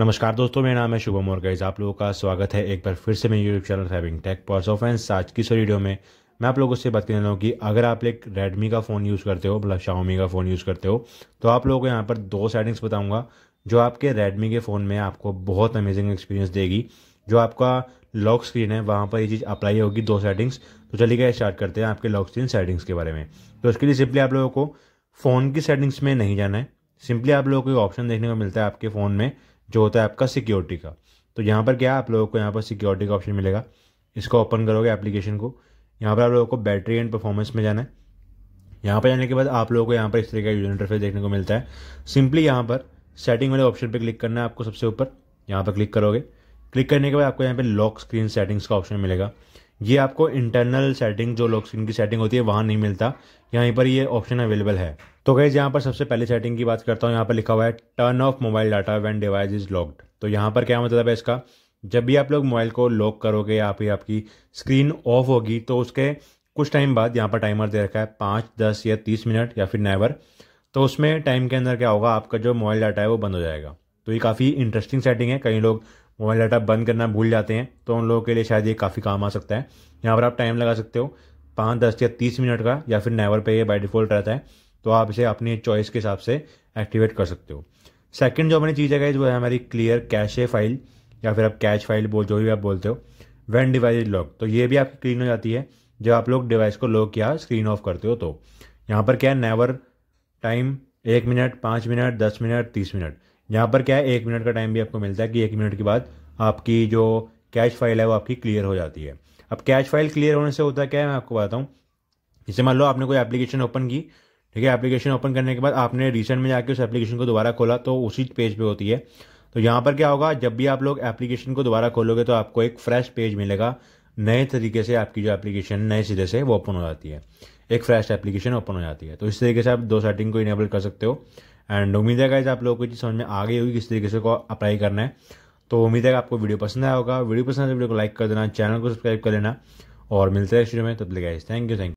नमस्कार दोस्तों मेरा नाम है शुभम और गाइज आप लोगों का स्वागत है एक बार फिर से मेरे यूट्यूब चैनल हैविंग टेक पॉर्स ऑफ एंड आज की इस वीडियो में मैं आप लोगों से बात करने लूँ कि अगर आप एक रेडमी का फ़ोन यूज़ करते हो मतलब शाओमी का फ़ोन यूज़ करते हो तो आप लोगों को यहाँ पर दो सेटिंग्स बताऊँगा जो आपके रेडमी के फ़ोन में आपको बहुत अमेजिंग एक्सपीरियंस देगी जो आपका लॉक स्क्रीन है वहाँ पर ये चीज़ अप्लाई होगी दो सेटिंग्स तो चलिए स्टार्ट करते हैं आपके लॉक स्क्रीन सेटिंग्स के बारे में तो उसके लिए सिंपली आप लोगों को फ़ोन की सेटिंग्स में नहीं जाना है सिंपली आप लोगों को ऑप्शन देखने को मिलता है आपके फ़ोन में जो होता है आपका सिक्योरिटी का तो यहाँ पर क्या है आप लोगों को यहाँ पर सिक्योरिटी का ऑप्शन मिलेगा इसको ओपन करोगे एप्लीकेशन को यहाँ पर आप लोगों को बैटरी एंड परफॉर्मेंस में जाना है यहाँ पर जाने के बाद आप लोगों को यहाँ पर इस तरह का यूजर इंटरफेस देखने को मिलता है सिंपली यहाँ पर सेटिंग वाले ऑप्शन पर क्लिक करना है आपको सबसे ऊपर यहाँ पर क्लिक करोगे क्लिक करने के बाद आपको यहाँ पर लॉक स्क्रीन सेटिंग्स का ऑप्शन मिलेगा ये आपको इंटरनल सेटिंग जो लॉक स्क्रीन की सेटिंग होती है वहाँ नहीं मिलता यहाँ पर ये ऑप्शन अवेलेबल है तो गैज यहाँ पर सबसे पहले सेटिंग की बात करता हूँ यहाँ पर लिखा हुआ है turn off mobile data when device is locked तो यहाँ पर क्या मतलब है इसका जब भी आप लोग मोबाइल को लॉक करोगे या फिर आपकी स्क्रीन ऑफ होगी तो उसके कुछ टाइम बाद यहाँ पर टाइमर दे रखा है पाँच दस या तीस मिनट या फिर नेवर तो उसमें टाइम के अंदर क्या होगा आपका जो मोबाइल डाटा है वो बंद हो जाएगा तो ये काफ़ी इंटरेस्टिंग सेटिंग है कई लोग मोबाइल डाटा बंद करना भूल जाते हैं तो उन लोगों के लिए शायद ये काफ़ी काम आ सकता है यहाँ पर आप टाइम लगा सकते हो पाँच दस या तीस मिनट का या फिर नेवर पर ये बाई डिफ़ॉल्ट रहता है तो आप इसे अपनी चॉइस के हिसाब से एक्टिवेट कर सकते हो सेकंड जो हमारी चीज़ है वो है हमारी क्लियर कैशे फाइल या फिर आप कैश फाइल बोल जो भी आप बोलते हो वैन डिवाइस इज लॉक तो ये भी आपकी क्लीन हो जाती है जब आप लोग डिवाइस को लॉक या स्क्रीन ऑफ करते हो तो यहाँ पर क्या है नेवर टाइम एक मिनट पाँच मिनट दस मिनट तीस मिनट यहाँ पर क्या है एक मिनट का टाइम भी आपको मिलता है कि एक मिनट के बाद आपकी जो कैश फाइल है वो आपकी क्लियर हो जाती है अब कैश फाइल क्लियर होने से होता क्या है मैं आपको बताता हूँ जैसे मान लो आपने कोई एप्लीकेशन ओपन की ठीक है एप्लीकेशन ओपन करने के बाद आपने रिसेंट में जाकर उस एप्लीकेशन को दोबारा खोला तो उसी पेज पे होती है तो यहाँ पर क्या होगा जब भी आप लोग एप्लीकेशन को दोबारा खोलोगे तो आपको एक फ्रेश पेज मिलेगा नए तरीके से आपकी जो एप्लीकेशन नए सिरे से वो ओपन हो जाती है एक फ्रेश एप्लीकेशन ओपन हो जाती है तो इस तरीके से आप दो सेटिंग को इनेबल कर सकते हो एंड उम्मीद है आप लोगों को चीज़ समझ में आ गई होगी किस तरीके से को अप्लाई करना है तो उम्मीद है आपको वीडियो पसंद आया होगा वीडियो पसंद आए तो वीडियो को लाइक कर देना चैनल को सब्सक्राइब कर लेना और मिलते हैं शुरू में तब तो थैंक यू थैंक